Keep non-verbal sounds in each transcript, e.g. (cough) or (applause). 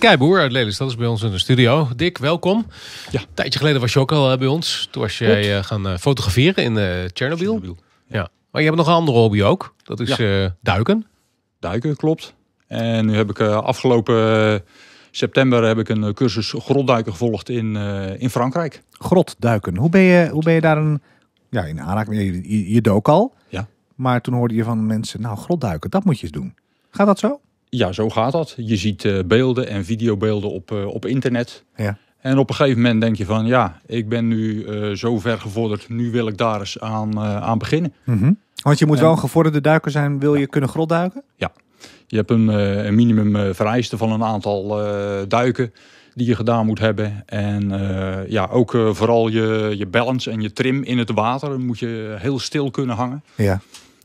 Dick boer uit Lelystad is bij ons in de studio. Dick, welkom. Ja. Een tijdje geleden was je ook al eh, bij ons. Toen was jij eh, gaan eh, fotograferen in Tsjernobyl. Ja. ja. Maar je hebt nog een andere hobby ook. Dat is duiken. Duiken, klopt. En nu heb ik afgelopen september heb ik een cursus grotduiken gevolgd in, in Frankrijk. Grotduiken. Hoe ben je, hoe ben je daar een... Ja, in aanraking. Je, je, dook al. Ja. Maar toen hoorde je van mensen, nou grotduiken, dat moet je eens doen. Gaat dat zo? Ja, zo gaat dat. Je ziet eh, beelden en videobeelden op, eh, op internet. Ja. En op een gegeven moment denk je van ja, ik ben nu eh, zo ver gevorderd, nu wil ik daar eens aan, aan beginnen. Mhm. Want je moet wel een gevorderde duiker zijn, wil je kunnen grotduiken? Ja, je hebt een, een minimum vereiste van een aantal duiken die je gedaan moet hebben. En ja, ook vooral je, je balance en je trim in het water moet je heel stil kunnen hangen. Ja.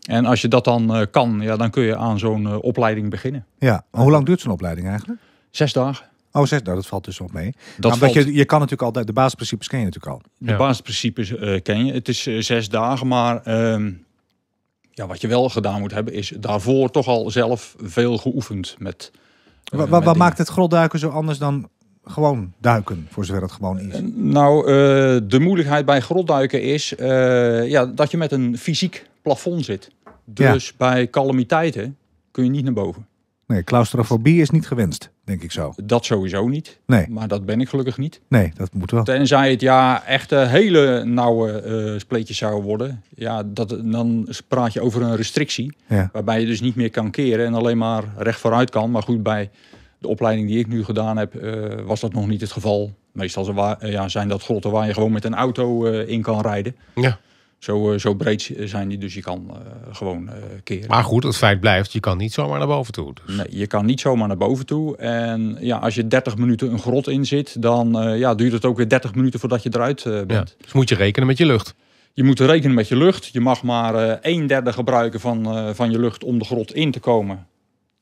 En als je dat dan eh, kan, ja, dan kun je aan zo'n eh, opleiding beginnen. Ja, maar hoe lang duurt zo'n opleiding eigenlijk? Zes dagen. Oh, zes nou, dat valt dus op mee. Dat nou, je, je kan natuurlijk altijd, de basisprincipes ken je natuurlijk al. De basisprincipes eh, ken je. Het is zes dagen, maar ehm, ja, wat je wel gedaan moet hebben, is daarvoor toch al zelf veel geoefend met. Wa wat maakt het grotduiken zo anders dan gewoon duiken, voor zover het gewoon is? Eh, nou, eh, de moeilijkheid bij grotduiken is eh, ja, dat je met een fysiek plafond zit. Dus bij calamiteiten kun je niet naar boven. Nee, claustrofobie is niet gewenst, denk ik zo. Dat sowieso niet. Nee. Maar dat ben ik gelukkig niet. Nee, dat moet wel. Tenzij het ja echt een hele nauwe uh, spleetjes zou worden. Ja, dat, dan praat je over een restrictie. Waarbij je dus niet meer kan keren en alleen maar recht vooruit kan. Maar goed, bij de opleiding die ik nu gedaan heb, eh, was dat nog niet het geval. Meestal eh, ja, zijn dat grotten waar je gewoon met een auto eh, in kan rijden. Ja. Zo, zo, breed zijn die, dus je kan gewoon keren. Maar goed, het feit blijft, je kan niet zomaar naar boven toe. Dus. Nee, je kan niet zomaar naar boven toe. En ja, als je 30 minuten een grot in zit, dan ja, duurt het ook weer 30 minuten voordat je eruit bent. dus moet je rekenen met je lucht. Je moet rekenen met je lucht. Je mag maar een derde gebruiken van, van je lucht om de grot in te komen.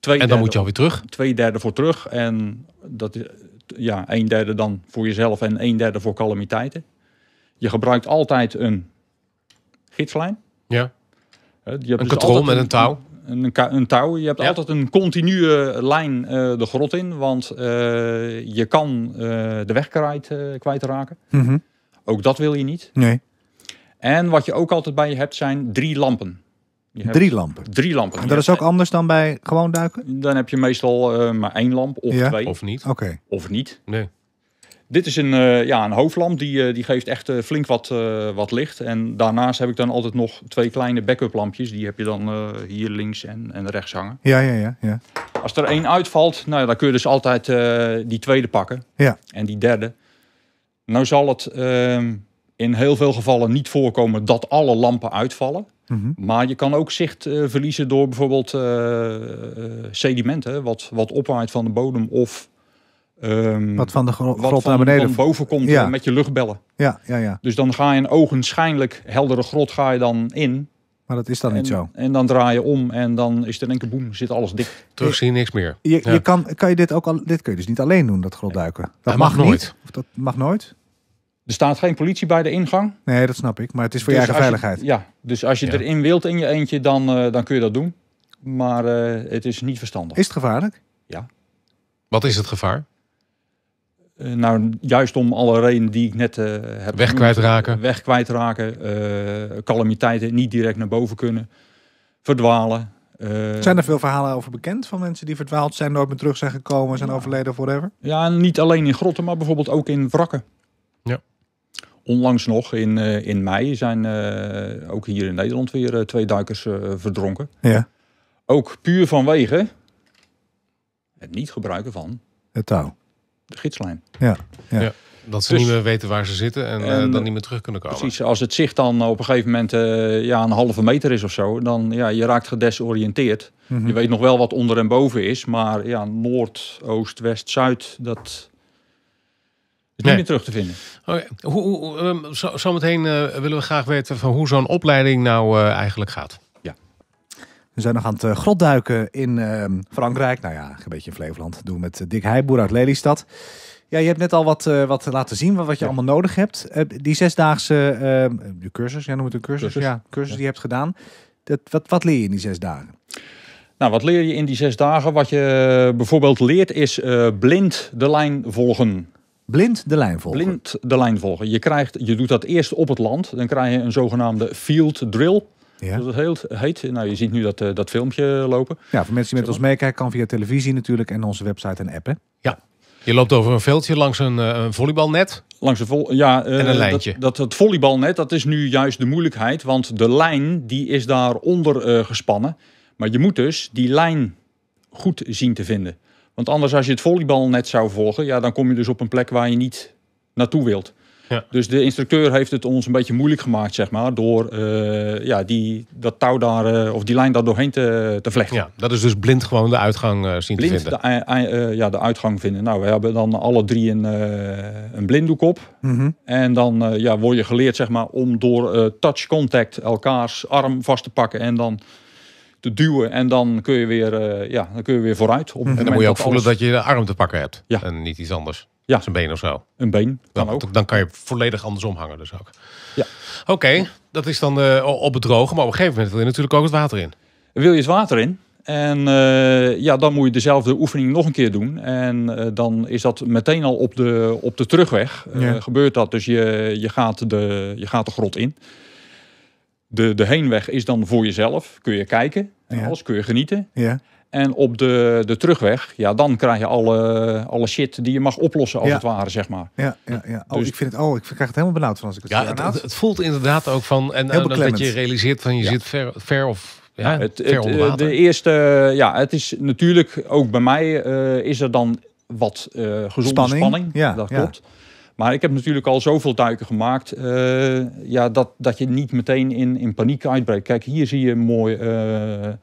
Twee en dan moet je alweer terug? Twee derde voor terug. En dat, ja, een derde dan voor jezelf en een derde voor calamiteiten. Je gebruikt altijd een gidslijn. Ja. Je hebt een dus met een, touw. Een, een, een, touw. Je hebt altijd een continue eh, lijn eh, de grot in. Want eh, je kan de weg kwijt, kwijtraken. Mhm. Ook dat wil je niet. Nee. En wat je ook altijd bij je hebt zijn drie lampen drie lampen? Drie lampen. En dat is ook anders dan bij gewoon duiken? Dan heb je meestal eh, maar één lamp of ja. twee. Of niet. Oké. Of niet. Nee. Dit is een, eh, ja, een hoofdlamp, die, eh, die geeft echt flink wat, wat licht. En daarnaast heb ik dan altijd nog twee kleine backup lampjes. Die heb je dan hier links en, en rechts hangen. Ja, ja, ja, ja. Als er één uitvalt, nou, dan kun je dus altijd die tweede pakken. Ja. En die derde. Nou zal het ehm, in heel veel gevallen niet voorkomen dat alle lampen uitvallen. Mhm. Maar je kan ook zicht eh, verliezen door bijvoorbeeld eh, eh, sedimenten, wat, wat opwaait van de bodem of ehm, wat van de grot naar beneden. boven komt met je luchtbellen. Ja, ja, ja. Dus dan ga je een ogenschijnlijk heldere grot ga je dan in. Maar dat is dan niet zo. En dan draai je om en dan is er een keer boem, zit alles dicht. Terug zie je niks meer. Je, je, kan, kan je dit ook al, dit kun je dus niet alleen doen, dat grotduiken. Dat, dat mag, nooit. Niet, of dat mag nooit. Er staat geen politie bij de ingang. Nee, dat snap ik. Maar het is voor dus je eigen veiligheid. ja, dus als je erin wilt in je eentje, dan, eh, dan kun je dat doen. Maar eh, het is niet verstandig. Is het gevaarlijk? Ja. Wat is het gevaar? Eh, nou, juist om alle redenen die ik net heb. Weg kwijtraken. Weg calamiteiten niet direct naar boven kunnen. Verdwalen. zijn er veel verhalen over bekend van mensen die verdwaald zijn, nooit meer terug zijn gekomen, zijn overleden forever? whatever? Ja, niet alleen in grotten, maar bijvoorbeeld ook in wrakken onlangs nog in, eh, in mei zijn eh, ook hier in Nederland weer eh, twee duikers verdronken. Ja. Ook puur vanwege het niet gebruiken van het touw. De gidslijn. Ja. ja. dat ze dus- niet meer weten waar ze zitten en, dan niet meer terug kunnen komen. Precies, als het zicht dan op een gegeven moment ja, een halve meter is of zo, dan ja, je raakt gedesoriënteerd. Mhm. Je weet nog wel wat onder en boven is, maar ja, noord, oost, west, zuid, dat is nee. terug te vinden. Oh hoe, hoe um, zo, zometeen eh, willen we graag weten van hoe zo'n opleiding nou eh, eigenlijk gaat. Ja. We zijn nog aan het eh, grotduiken in ehm, Frankrijk. Nou ja, een beetje in Flevoland. Doen met Dick Heijboer uit Lelystad. Ja, je hebt net al wat, wat laten zien wat, wat je allemaal nodig hebt. die zesdaagse ehm, de cursus, jij noemt het een cursus. cursus. Ja, cursus die je hebt gedaan. Dat, wat, wat leer je in die zes dagen? Nou, wat leer je in die zes dagen? Wat je bijvoorbeeld leert is blind de lijn volgen. Blind de lijn volgen. Blind de lijn volgen. Je, krijgt, je doet dat eerst op het land. Dan krijg je een zogenaamde field drill. Ja. Dat heet. Nou, je ziet nu dat, eh, dat filmpje lopen. Ja, voor mensen die met ons meekijken, kan via televisie natuurlijk en onze website en app. Hè? Ja. Je loopt over een veldje langs een, eh, volleybalnet. Langs een vol ja, eh, en een lijntje. Dat, dat, het volleybalnet, dat is nu juist de moeilijkheid. Want de lijn die is daaronder gespannen. Maar je moet dus die lijn goed zien te vinden. Want anders als je het volleybal net zou volgen, ja, dan kom je dus op een plek waar je niet naartoe wilt. Ja. Dus de instructeur heeft het ons een beetje moeilijk gemaakt, zeg maar, door eh, ja, die, dat touw daar, eh, of die lijn daar doorheen te, te vlechten. Ja, dat is dus blind gewoon de uitgang eh, zien te vinden. De, ja, de uitgang vinden. Nou, we hebben dan alle drie een, een blinddoek op. Mhm. En dan ja, word je geleerd, zeg maar, om door touch contact elkaars arm vast te pakken en dan te duwen. En dan kun je weer, eh, ja, dan kun je weer vooruit. Op en dan moet je ook voelen dat je de arm te pakken hebt. Ja. En niet iets anders. Ja. Zijn been of zo. Een been. Kan dan, ook. dan kan je volledig andersom hangen dus ook. Ja. Oké, dat is dan uh, op het droge. Maar op een gegeven moment wil je natuurlijk ook het water in. Wil je het water in? En eh, ja, dan moet je dezelfde oefening nog een keer doen. En dan is dat meteen al op de, op de terugweg. Ja. Gebeurt dat. Dus je, je, gaat de, je gaat de grot in de, de heenweg is dan voor jezelf. Kun je kijken en alles, kun je genieten. Ja. En op de, de terugweg, ja, dan krijg je alle, alle shit die je mag oplossen als het ware, zeg maar. Ja, ja, ja. Oh, dus, ik vind het, oh, ik krijg het helemaal benauwd van als ik het ja, nou, het, het, voelt inderdaad ook van, en dat je realiseert van je zit ver, ver of ja, het, eh, de eerste, ja, het is natuurlijk ook bij mij eh, is er dan wat uh, gezonde spanning. spanning. Ja, dat klopt. Maar ik heb natuurlijk al zoveel duiken gemaakt eh, ja, dat, dat je niet meteen in, in paniek uitbreekt. Kijk, hier zie je mooi eh,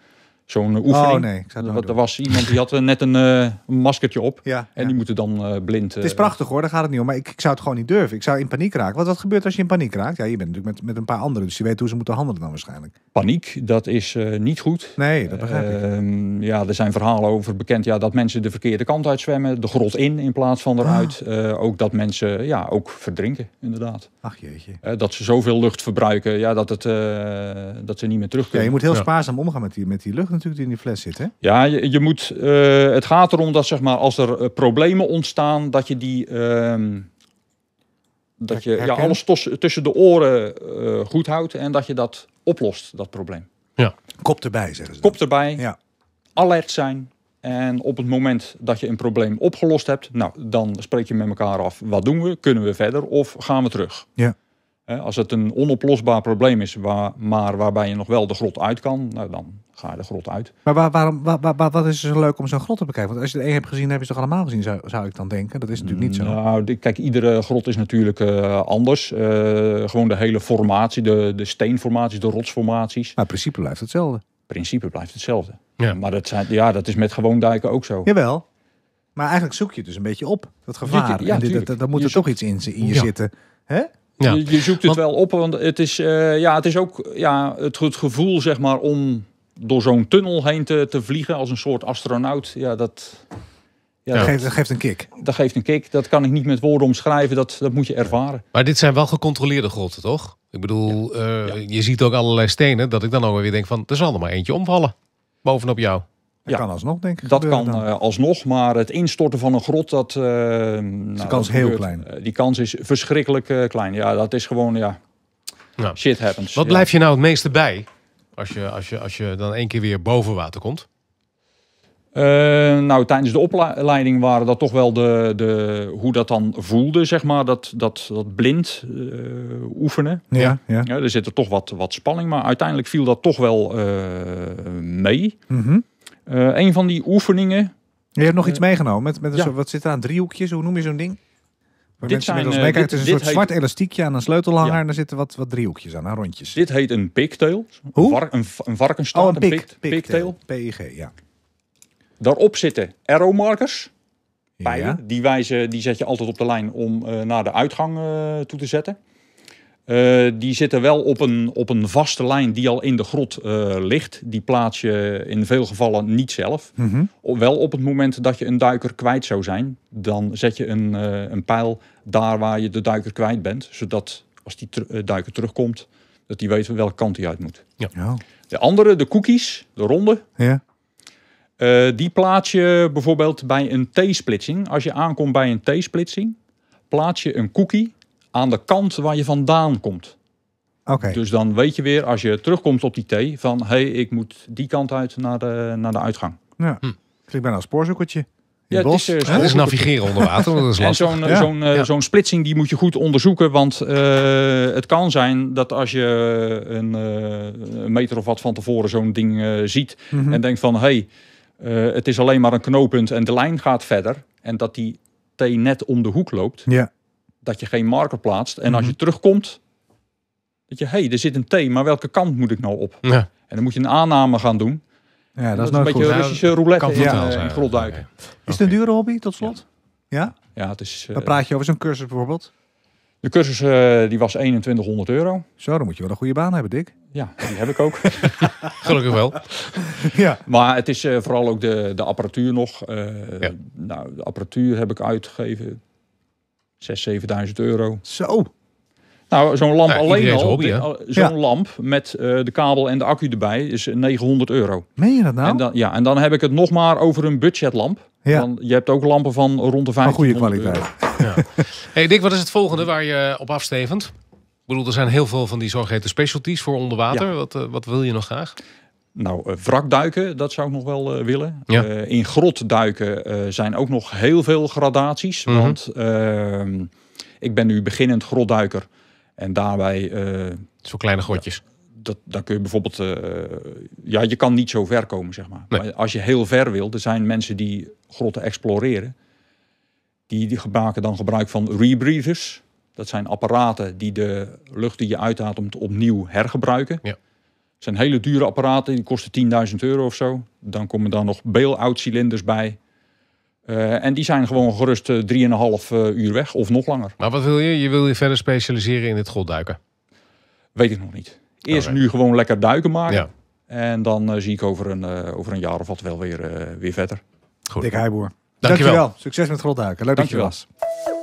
zo'n oh, oefening. Oh nee, ik zou er, er was iemand die had eh, net een uh, maskertje op. Ja, en die moeten dan eh, blind. het is prachtig hoor, daar gaat het niet om. Maar ik, ik, zou het gewoon niet durven. Ik zou in paniek raken. Wat, wat gebeurt als je in paniek raakt? Ja, je bent natuurlijk met, met een paar anderen. Dus je weet hoe ze moeten handelen dan waarschijnlijk. Paniek, dat is niet goed. Nee, dat begrijp ik. Ehm, ja, er zijn verhalen over bekend ja, dat mensen de verkeerde kant uit zwemmen. De grot in in plaats van eruit. Ah. ook dat mensen ja, ook verdrinken, inderdaad. Ach jeetje. dat ze zoveel lucht verbruiken ja, dat, het, dat ze niet meer terug kunnen. Ja, je moet heel spaarzaam omgaan met die, met die lucht natuurlijk in die fles zit. Hè? Ja, je, je moet, eh, het gaat erom dat zeg maar, als er eh, problemen ontstaan, dat je die. Ehm, dat je ja, alles tussen de oren eh, goed houdt en dat je dat oplost, dat probleem. Ja. Kop erbij, zeggen ze. Kop erbij. Ja. Alert zijn. En op het moment dat je een probleem opgelost hebt, nou, dan spreek je met elkaar af: wat doen we? Kunnen we verder of gaan we terug? Ja. Als het een onoplosbaar probleem is, waar, maar waarbij je nog wel de grot uit kan, nou, dan ga je de grot uit. Maar waar, waarom, wat is er zo leuk om zo'n grot te bekijken? Want als je er één hebt gezien, heb je ze toch allemaal gezien, zou, zou ik dan denken. Dat is natuurlijk niet zo. Nou, kijk, iedere grot is natuurlijk eh, anders. Eh, gewoon de hele formatie, de, de steenformaties, de rotsformaties. Maar principe blijft hetzelfde. Principe blijft hetzelfde. Ja. Maar dat, zijn, ja, dat is met gewoon dijken ook zo. Jawel. Maar eigenlijk zoek je dus een beetje op dat gevaar. Ja, en dat, moet er toch iets in, in je zitten. Hè? Ja. Je, zoekt het wel op, want het is, eh, ja, het is ook ja, het, gevoel zeg maar, om door zo'n tunnel heen te, te vliegen als een soort astronaut. Ja, dat, ja, dat, geeft, een kick. Dat geeft een kick. Dat kan ik niet met woorden omschrijven. Dat, dat moet je ervaren. Maar dit zijn wel gecontroleerde grotten, toch? Ik bedoel, eh, je ziet ook allerlei stenen. Dat ik dan ook weer denk van, er zal er maar eentje omvallen. Bovenop jou. Dat ja. kan alsnog, denk ik. Dat kan eh, alsnog, maar het instorten van een grot, dat... Uh, de nou, kans heel klein. Eh, die kans is verschrikkelijk klein. Ja, dat is gewoon, ja, nou. shit happens. Wat ja. blijf je nou het meeste bij als je, als, je, als je dan één keer weer boven water komt? nou, tijdens de opleiding waren dat toch wel de, de, hoe dat dan voelde, zeg maar, dat, dat, dat blind oefenen. Ja, ja, ja. er zit er toch wat, wat spanning, maar uiteindelijk viel dat toch wel mee. Mm eh, een van die oefeningen. Je hebt nog eh, iets meegenomen. Met, met een wat zit er aan? Driehoekjes? Hoe noem je zo'n ding? Waar dit zijn, eh, dit, het is een soort zwart elastiekje aan een sleutelhanger en daar zitten wat, wat driehoekjes aan, aan rondjes. Dit heet een pigtail. Hoe? Een, var, een, een varkenstaart, oh, een, een pigtail. ja. Daarop zitten arrowmarkers, pijlen. Ja. Die, wijzen, die zet je altijd op de lijn om uh, naar de uitgang uh, toe te zetten. Eh, die zitten wel op een, op een vaste lijn die al in de grot eh, ligt. Die plaats je in veel gevallen niet zelf. Mm Wel op het moment dat je een duiker kwijt zou zijn, dan zet je een, eh, een pijl daar waar je de duiker kwijt bent. Zodat als die duiker terugkomt, dat die weet welke kant hij uit moet. Ja. ja. De andere, de cookies, de ronde. Ja. die plaats je bijvoorbeeld bij een T-splitsing. Als je aankomt bij een T-splitsing, plaats je een cookie aan de kant waar je vandaan komt. Oké. Dus dan weet je weer, als je terugkomt op die T, van hé, hey, ik moet die kant uit naar de, naar de uitgang. Ja. Hm. Klinkt bijna een spoorzoekertje. Ja, het is, eh, het is, navigeren onder water. Dat is (laughs) lastig. En zo'n eh, ja. zo'n splitsing die moet je goed onderzoeken. Want eh, het kan zijn dat als je een, een meter of wat van tevoren zo'n ding ziet. Mhm. En denkt van hé, hey, het is alleen maar een knooppunt en de lijn gaat verder. En dat die T net om de hoek loopt. Ja dat je geen marker plaatst. En als je mhm. terugkomt, dat je, hé, hey, er zit een T, maar welke kant moet ik nou op? Ja. En dan moet je een aanname gaan doen. Ja, dat, is een beetje een Russische roulette in, eh, ja. in grotduiken. Is het een dure hobby, tot slot? Ja? Ja, het is... Uh, eh, Wat praat je over zo'n cursus bijvoorbeeld? De cursus eh, die was 2100 euro. Zo, dan moet je wel een goede baan hebben, Dick. Ja, die heb ik ook. (laughs) Gelukkig wel. (laughs) ja. Maar het is vooral ook de, de apparatuur nog. Nou, de apparatuur heb ik uitgegeven 6.000, 7.000 euro. Zo. Nou, zo'n lamp alleen al, zo'n lamp met eh, de kabel en de accu erbij is 900 eh, euro. Meen je dat nou? En dan, ja, en dan heb ik het nog maar over een budgetlamp. Ja. Want je hebt ook lampen van rond de 500 goede kwaliteit. Ja. hey Dick, wat is het volgende waar je op afstevend? Ik bedoel, er zijn heel veel van die zogeheten specialties voor onder water. Wat, eh, wat wil je nog graag? Nou, eh, wrakduiken, dat zou ik nog wel eh, willen. Eh, in grotduiken zijn ook nog heel veel gradaties. Mhm. Want ehm, ik ben nu beginnend grotduiker. En daarbij... Zo'n kleine grotjes. dat, dan kun je bijvoorbeeld... ja, je kan niet zo ver komen, zeg maar. maar. Als je heel ver wilt, er zijn mensen die grotten exploreren. Die, die maken dan gebruik van rebreathers. Dat zijn apparaten die de lucht die je uithaalt om het opnieuw hergebruiken. Ja. Het zijn hele dure apparaten, die kosten 10.000 euro of zo. Dan komen dan nog bail-out cilinders bij. Eh, en die zijn gewoon gerust 3,5 eh, eh, uur weg of nog langer. Maar wat wil je? Je wil je verder specialiseren in het grotduiken? Weet ik nog niet. Eerst nu gewoon lekker duiken maken. Ja. En dan zie ik over een, over een jaar of wat wel weer, weer verder. Goed. Heijboer, Heiboer. Dankjewel. Dankjewel. Succes met golduiken. Leuk Dankjewel. dat je was.